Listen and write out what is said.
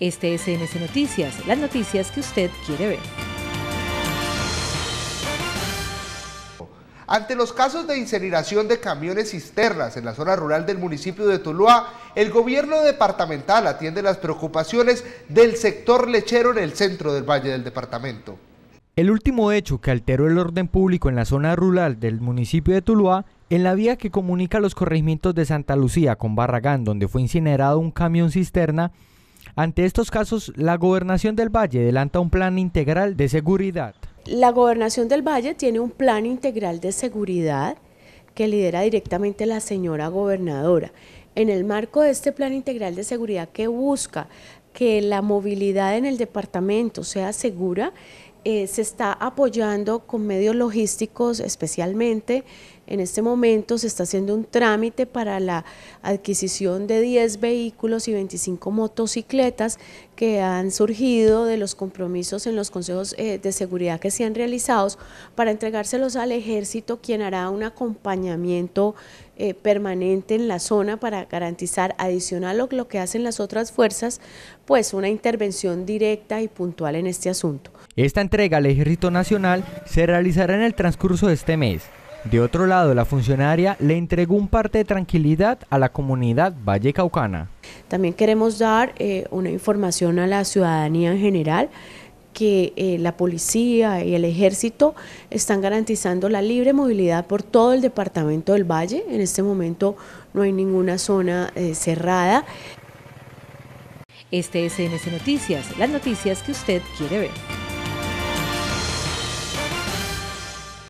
Este es CNC Noticias, las noticias que usted quiere ver. Ante los casos de incineración de camiones cisternas en la zona rural del municipio de Tuluá, el gobierno departamental atiende las preocupaciones del sector lechero en el centro del Valle del Departamento. El último hecho que alteró el orden público en la zona rural del municipio de Tuluá, en la vía que comunica los corregimientos de Santa Lucía con Barragán, donde fue incinerado un camión cisterna, ante estos casos, la gobernación del Valle adelanta un plan integral de seguridad. La gobernación del Valle tiene un plan integral de seguridad que lidera directamente la señora gobernadora. En el marco de este plan integral de seguridad que busca que la movilidad en el departamento sea segura, eh, se está apoyando con medios logísticos especialmente. En este momento se está haciendo un trámite para la adquisición de 10 vehículos y 25 motocicletas que han surgido de los compromisos en los consejos eh, de seguridad que se han realizado para entregárselos al ejército quien hará un acompañamiento eh, permanente en la zona para garantizar adicional lo que hacen las otras fuerzas, pues una intervención directa y puntual en este asunto. Esta entrega al Ejército Nacional se realizará en el transcurso de este mes. De otro lado, la funcionaria le entregó un parte de tranquilidad a la comunidad Valle Caucana. También queremos dar eh, una información a la ciudadanía en general que eh, la policía y el ejército están garantizando la libre movilidad por todo el departamento del Valle. En este momento no hay ninguna zona eh, cerrada. Este es NS Noticias, las noticias que usted quiere ver.